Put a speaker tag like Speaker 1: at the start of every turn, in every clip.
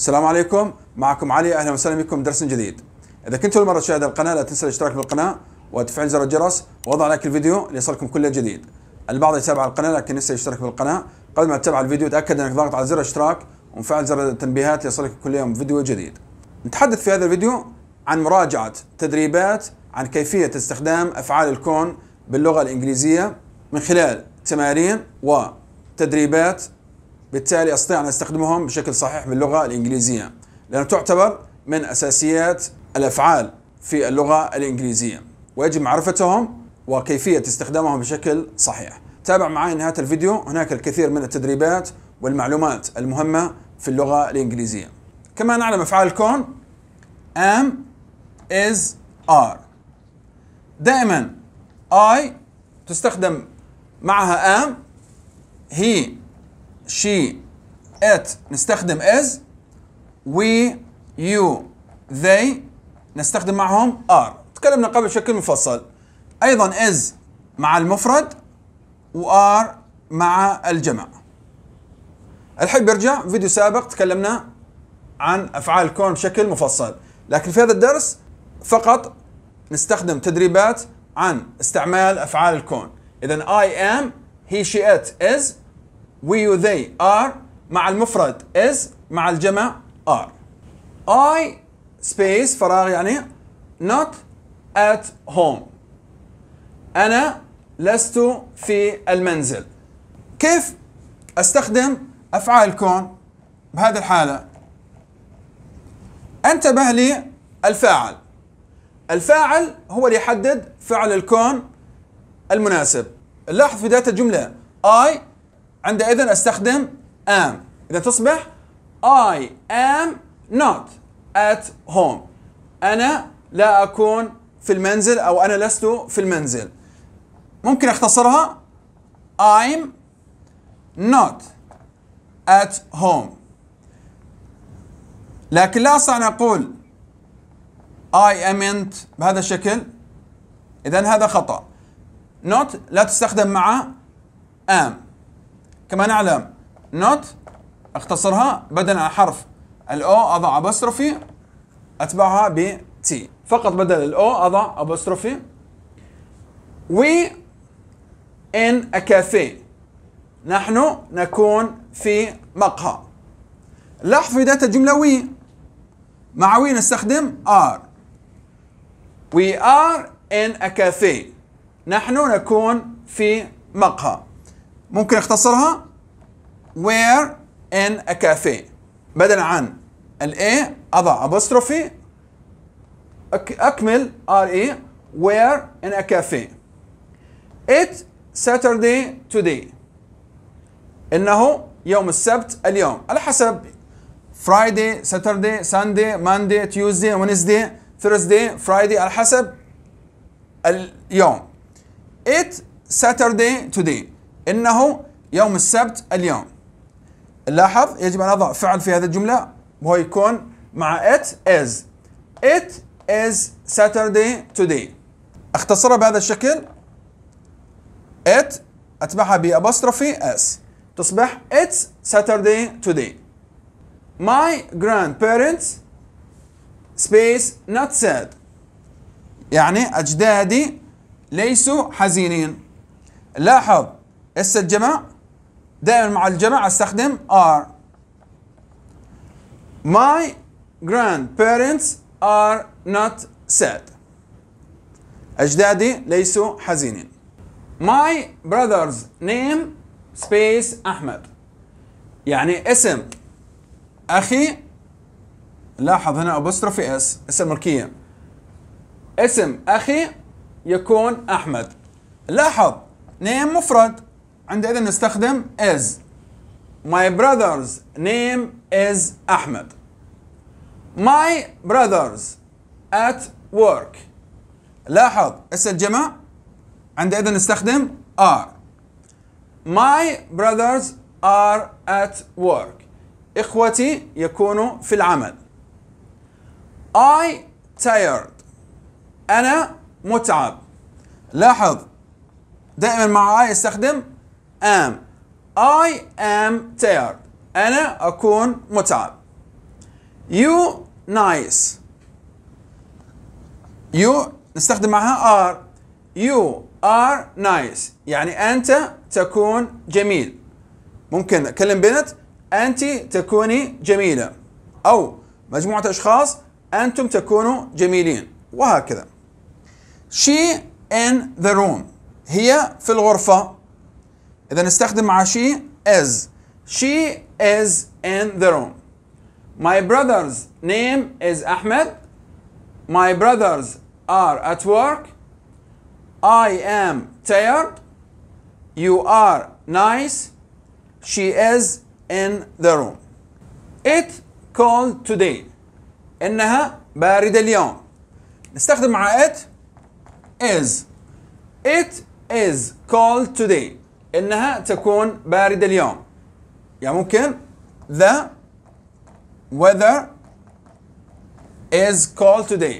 Speaker 1: السلام عليكم معكم علي اهلا وسهلا بكم درس جديد اذا كنت اول مره تشاهد القناه لا تنسى الاشتراك بالقناه وتفعيل زر الجرس ووضع لايك الفيديو ليصلكم كل جديد البعض يتابع القناه لكن ينسى الاشتراك بالقناه قبل ما تتابع الفيديو تاكد انك ضاغط على زر الاشتراك ومفعل زر التنبيهات ليصلك كل يوم فيديو جديد نتحدث في هذا الفيديو عن مراجعه تدريبات عن كيفيه استخدام افعال الكون باللغه الانجليزيه من خلال تمارين وتدريبات بالتالي استطيع ان استخدمهم بشكل صحيح باللغه الانجليزيه لانها تعتبر من اساسيات الافعال في اللغه الانجليزيه ويجب معرفتهم وكيفيه استخدامهم بشكل صحيح تابع معي نهايه الفيديو هناك الكثير من التدريبات والمعلومات المهمه في اللغه الانجليزيه كما نعلم افعال الكون am is are دائما I تستخدم معها am he she it نستخدم is we you they نستخدم معهم are تكلمنا قبل بشكل مفصل ايضا is مع المفرد و are مع الجمع الحين بيرجع فيديو سابق تكلمنا عن افعال الكون بشكل مفصل لكن في هذا الدرس فقط نستخدم تدريبات عن استعمال افعال الكون اذا I am he she it is we you they are مع المفرد is مع الجمع are I space فراغ يعني not at home أنا لست في المنزل كيف أستخدم أفعال كون بهذه الحالة انتبه لي الفاعل الفاعل هو اللي يحدد فعل الكون المناسب لاحظ في بداية الجملة I عندئذ استخدم am اذا تصبح I am not at home انا لا اكون في المنزل او انا لست في المنزل ممكن اختصرها I'm not at home لكن لا استطيع ان اقول I amn't بهذا الشكل اذا هذا خطأ not لا تستخدم مع am كما نعلم نوت اختصرها بدل عن حرف الاو اضع ابستروفي اتبعها ب تي فقط بدل الاو اضع ابستروفي وي ان كافيه نحن نكون في مقهى لاحظ في ذات الجملة وي مع وي نستخدم ار وي ار ان كافيه نحن نكون في مقهى ممكن اختصرها where in a cafe بدل عن الاي اضع ابوستروفي اكمل ار اي where in a cafe it Saturday today انه يوم السبت اليوم على حسب Friday Saturday Sunday Monday Tuesday Wednesday Thursday Friday على حسب اليوم it Saturday today إنه يوم السبت اليوم لاحظ يجب أن أضع فعل في هذه الجملة وهو يكون مع it is it is Saturday today اختصرها بهذا الشكل it أتبعها apostrophe s تصبح it's Saturday today my grandparents space not sad يعني أجدادي ليسوا حزينين لاحظ هسه الجمع دائما مع الجمع استخدم are my grandparents are not sad أجدادي ليسوا حزينين my brother's نيم سبيس أحمد يعني اسم أخي لاحظ هنا أبوستروفي اس اسم ملكية اسم أخي يكون أحمد لاحظ نيم مفرد عندئذ نستخدم is My brother's name is أحمد My brothers at work لاحظ اسم الجمع عندئذ نستخدم are My brothers are at work إخوتي يكونوا في العمل I tired أنا متعب لاحظ دائما مع I استخدم am I am tired أنا أكون متعب you nice you نستخدم معها are you are nice يعني أنت تكون جميل ممكن أكلم بنت أنت تكوني جميلة أو مجموعة أشخاص أنتم تكونوا جميلين وهكذا she in the room هي في الغرفة إذا نستخدم مع she is. She is in the room. My brother's name is Ahmed. My brothers are at work. I am tired. You are nice. She is in the room. It cold today. إنها باردة اليوم. نستخدم مع it is. It is cold today. انها تكون بارده اليوم يعني ممكن the weather is cold today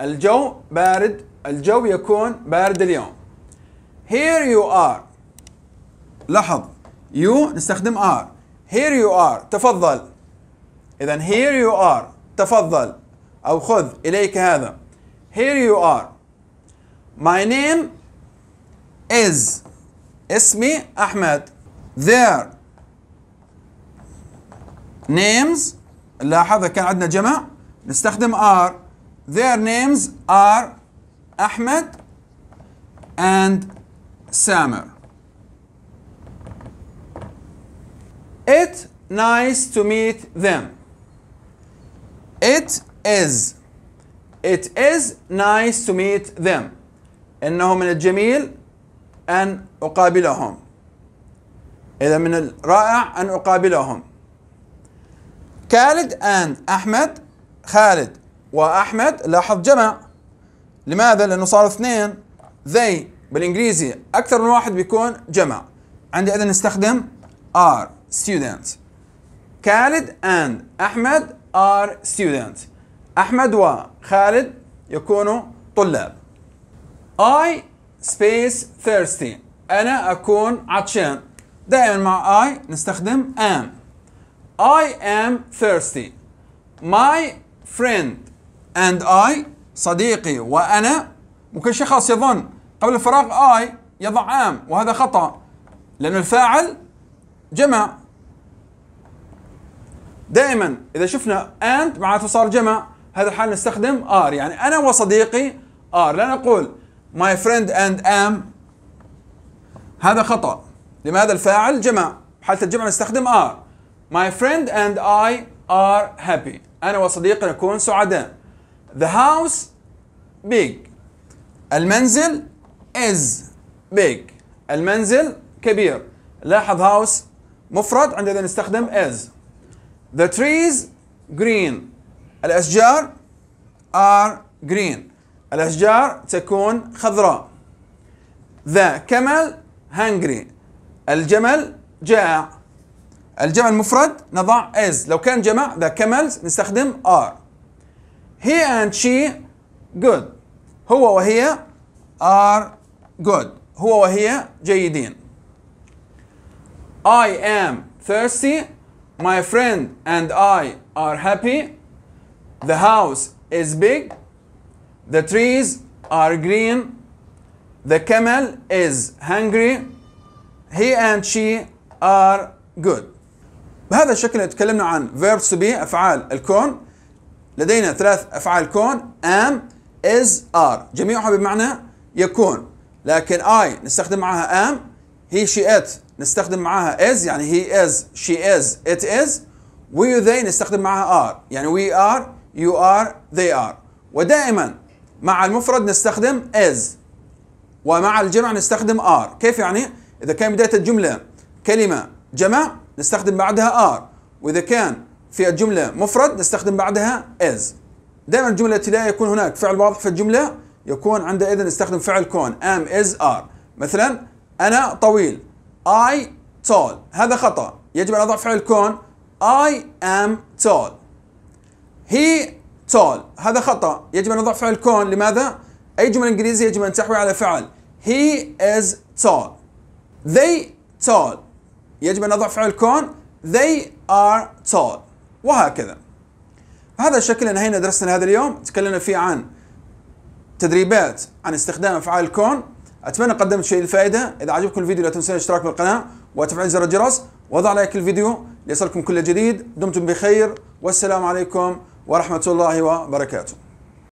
Speaker 1: الجو بارد الجو يكون بارد اليوم here you are لاحظ you نستخدم are here you are تفضل اذا here you are تفضل او خذ اليك هذا here you are my name is اسمي أحمد their names لاحظ كان عندنا جمع نستخدم are their names are أحمد and سامر It nice to meet them. It is. It is nice to meet them. إنه من الجميل أن أقابلهم إذا من الرائع أن أقابلهم خالد أند أحمد خالد وأحمد لاحظ جمع لماذا؟ لأنه صاروا اثنين they بالإنجليزي أكثر من واحد بيكون جمع عندي إذا نستخدم are students خالد and أحمد are students أحمد وخالد يكونوا طلاب I سبيس thirsty أنا أكون عطشان دائما مع I نستخدم am I am thirsty My friend and I صديقي وأنا ممكن شخص يظن قبل الفراغ I يضع am وهذا خطأ لأن الفاعل جمع دائما إذا شفنا and معناته صار جمع هذا الحال نستخدم are يعني أنا وصديقي are لا نقول my friend and am هذا خطأ لماذا الفاعل جمع حالة الجمع نستخدم are my friend and I are happy أنا وصديقي نكون سعداء the house big المنزل is big المنزل كبير لاحظ house مفرد عندنا نستخدم is the trees green الأشجار are green الأشجار تكون خضراء ذا كمل هانجري الجمل جاع الجمل مفرد نضع از لو كان جمع ذا كمل نستخدم ار هي اند شي جود هو وهي ار جود هو وهي جيدين I am thirsty my friend and I are happy the house is big The trees are green. The camel is hungry. He and she are good. بهذا الشكل تكلمنا عن verbs to be أفعال الكون. لدينا ثلاث أفعال كون am is are جميعها بمعنى يكون لكن I نستخدم معها am he she it نستخدم معها is يعني he is she is it is we they نستخدم معها are يعني we are you are they are ودائما مع المفرد نستخدم as ومع الجمع نستخدم are كيف يعني؟ إذا كان بداية الجملة كلمة جمع نستخدم بعدها are وإذا كان في الجملة مفرد نستخدم بعدها as دائما الجملة التي لا يكون هناك فعل واضح في الجملة يكون عندئذ نستخدم فعل كون am is are مثلا أنا طويل I tall هذا خطأ يجب أن أضع فعل كون I am tall he tall هذا خطأ يجب أن نضع فعل كون لماذا؟ أي جملة إنجليزية يجب أن تحوي على فعل he is tall they tall يجب أن نضع فعل كون they are tall وهكذا هذا الشكل انهينا درسنا هذا اليوم تكلمنا فيه عن تدريبات عن استخدام افعال الكون اتمنى قدمت شيء الفائده اذا عجبكم الفيديو لا تنسوا الاشتراك بالقناه وتفعيل زر الجرس وضع لايك الفيديو ليصلكم كل جديد دمتم بخير والسلام عليكم ورحمة الله وبركاته